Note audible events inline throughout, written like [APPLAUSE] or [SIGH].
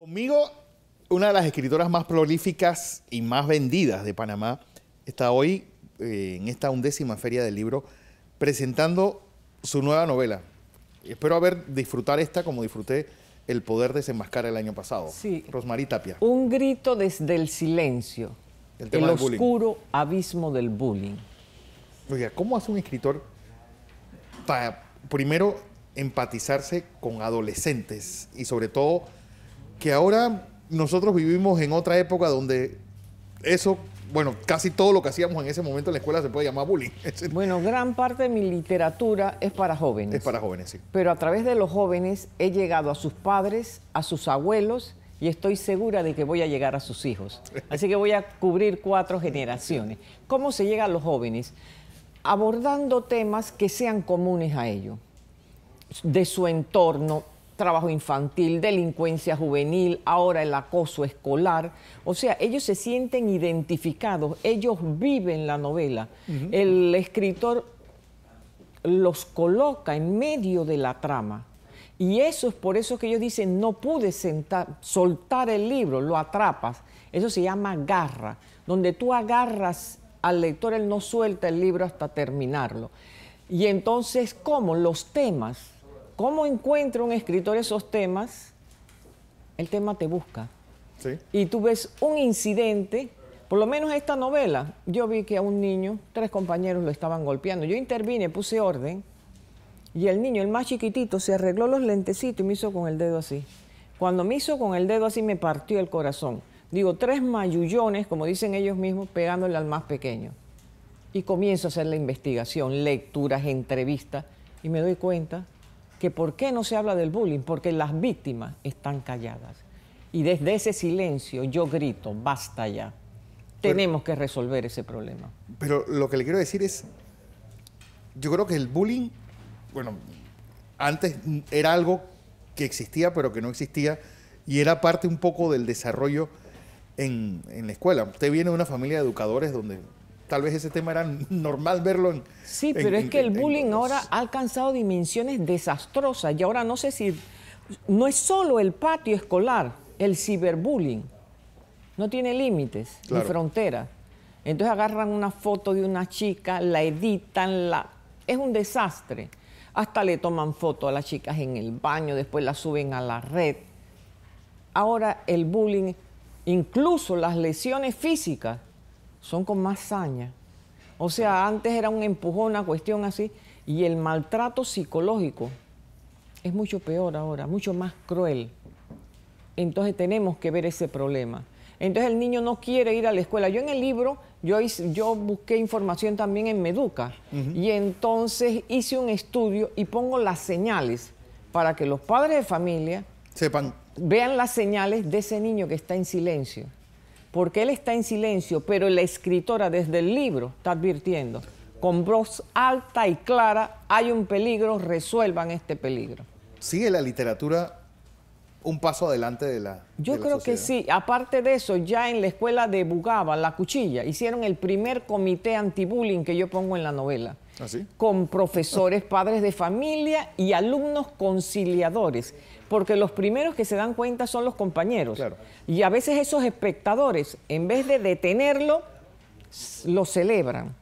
Conmigo, una de las escritoras más prolíficas y más vendidas de Panamá está hoy eh, en esta undécima feria del libro presentando su nueva novela. Espero haber disfrutar esta como disfruté El poder desenmascar el año pasado. Sí. Rosmarie Tapia. Un grito desde el silencio. El, oscuro abismo del bullying. Oiga, ¿cómo hace un escritor para primero empatizarse con adolescentes y sobre todo que ahora nosotros vivimos en otra época donde eso, bueno, casi todo lo que hacíamos en ese momento en la escuela se puede llamar bullying. [LAUGHS] Bueno, gran parte de mi literatura es para jóvenes. Es para jóvenes, sí. Pero a través de los jóvenes he llegado a sus padres, a sus abuelos y estoy segura de que voy a llegar a sus hijos. [LAUGHS] Así que voy a cubrir cuatro generaciones. ¿Cómo se llega a los jóvenes? Abordando temas que sean comunes a ellos, de su entorno, trabajo infantil, delincuencia juvenil, ahora el acoso escolar. O sea, ellos se sienten identificados, ellos viven la novela. El escritor los coloca en medio de la trama. Y eso es por eso que ellos dicen, no pude soltar el libro, lo atrapas. Eso se llama garra, donde tú agarras al lector, él no suelta el libro hasta terminarlo. Y entonces, ¿cómo? Los temas ¿Cómo encuentra un escritor esos temas? El tema te busca. Y tú ves un incidente, por lo menos esta novela. Yo vi que a un niño, tres compañeros lo estaban golpeando. Yo intervine, puse orden. Y el niño, el más chiquitito, se arregló los lentecitos y me hizo con el dedo así. Cuando me hizo con el dedo así, me partió el corazón. Digo, tres mayullones, como dicen ellos mismos, pegándole al más pequeño. Y comienzo a hacer la investigación, lecturas, entrevistas, y me doy cuenta que por qué no se habla del bullying, porque las víctimas están calladas. Y desde ese silencio yo grito, basta ya. Tenemos que resolver ese problema. Pero lo que le quiero decir es, yo creo que el bullying, bueno, antes era algo que existía, pero que no existía, y era parte un poco del desarrollo en, en la escuela. Usted viene de una familia de educadores donde tal vez ese tema era normal verlo en... Sí, pero es que el bullying ahora ha alcanzado dimensiones desastrosas y ahora no sé si... No es solo el patio escolar, el ciberbullying no tiene límites ni fronteras. Entonces agarran una foto de una chica, la editan, la... es un desastre. Hasta le toman foto a las chicas en el baño, después la suben a la red. Ahora el bullying, incluso las lesiones físicas, son con más saña. O sea, antes era un empujón, una cuestión así, y el maltrato psicológico es mucho peor ahora, mucho más cruel. Entonces tenemos que ver ese problema. Entonces el niño no quiere ir a la escuela. Yo en el libro, yo, busqué información también en Meduca y entonces hice un estudio y pongo las señales para que los padres de familia sepan vean las señales de ese niño que está en silencio porque él está en silencio, pero la escritora desde el libro está advirtiendo. Con voz alta y clara, hay un peligro, resuelvan este peligro. ¿Sigue la literatura un paso adelante de la. Yo creo que sí. Aparte de eso, ya en la escuela de Bugaba, La Cuchilla, hicieron el primer comité anti-bullying que yo pongo en la novela. ¿Ah, con profesores, padres de familia y alumnos conciliadores, porque los primeros que se dan cuenta son los compañeros. Y a veces esos espectadores, en vez de detenerlo, lo celebran.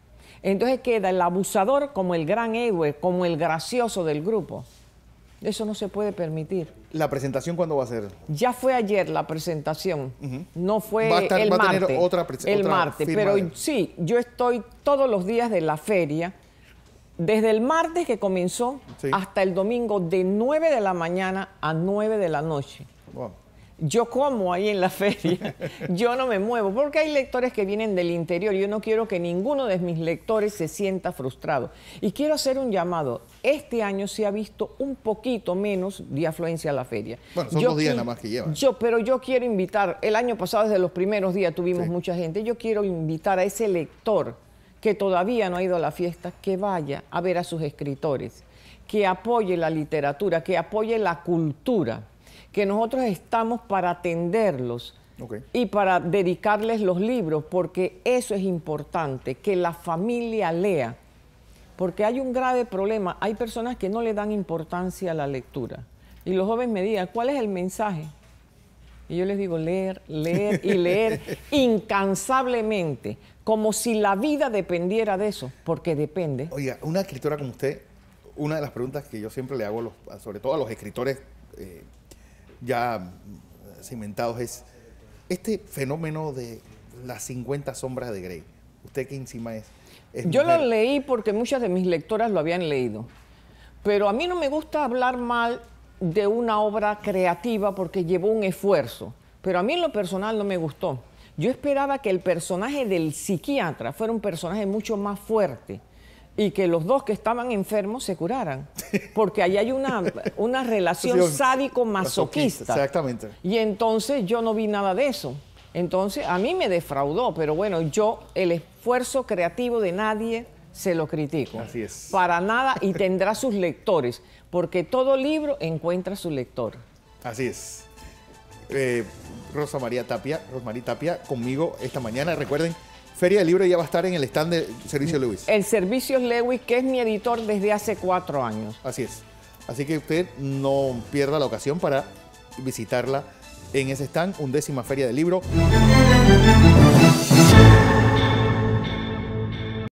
Entonces queda el abusador como el gran héroe, como el gracioso del grupo. Eso no se puede permitir. ¿La presentación cuándo va a ser? Ya fue ayer la presentación. No fue el martes. va A tener otra el martes, pero sí, yo estoy todos los días de la feria desde el martes que comenzó hasta el domingo de 9 de la mañana a 9 de la noche. Yo como ahí en la [LAUGHS] feria, yo no me muevo, porque hay lectores que vienen del interior. Yo no quiero que ninguno de mis lectores se sienta frustrado. Y quiero hacer un llamado. Este año se ha visto un poquito menos de afluencia a la feria. Bueno, son dos días nada más que llevan. Yo, pero yo quiero invitar, el año pasado desde los primeros días tuvimos mucha gente, yo quiero invitar a ese lector que todavía no ha ido a la fiesta, que vaya a ver a sus escritores, que apoye la literatura, que apoye la cultura, que nosotros estamos para atenderlos y para dedicarles los libros, porque eso es importante, que la familia lea, porque hay un grave problema, hay personas que no le dan importancia a la lectura. Y los jóvenes me digan, ¿cuál es el mensaje? Y yo les digo, leer, leer y leer [LAUGHS] incansablemente, como si la vida dependiera de eso, porque depende. Oiga, una escritora como usted, una de las preguntas que yo siempre le hago, sobre todo a los escritores eh, ya cimentados, es este fenómeno de las 50 sombras de Grey. ¿Usted qué encima es? yo lo leí porque muchas de mis lectoras lo habían leído. Pero a mí no me gusta hablar mal de una obra creativa porque llevó un esfuerzo, pero a mí en lo personal no me gustó. Yo esperaba que el personaje del psiquiatra fuera un personaje mucho más fuerte y que los dos que estaban enfermos se curaran, [LAUGHS] porque ahí hay una, una relación sádico-masoquista. Exactamente. Y entonces yo no vi nada de eso. Entonces a mí me defraudó, pero bueno, yo el esfuerzo creativo de nadie se lo critico. Así es. Para nada y tendrá sus lectores, porque todo libro encuentra su lector. Así es. Eh, Rosa María Tapia, Rosmaría Tapia, conmigo esta mañana. Recuerden, Feria del Libro ya va a estar en el stand de Servicios Lewis. El Servicios Lewis, que es mi editor desde hace cuatro años. Así es. Así que usted no pierda la ocasión para visitarla en ese stand, undécima Feria del Libro.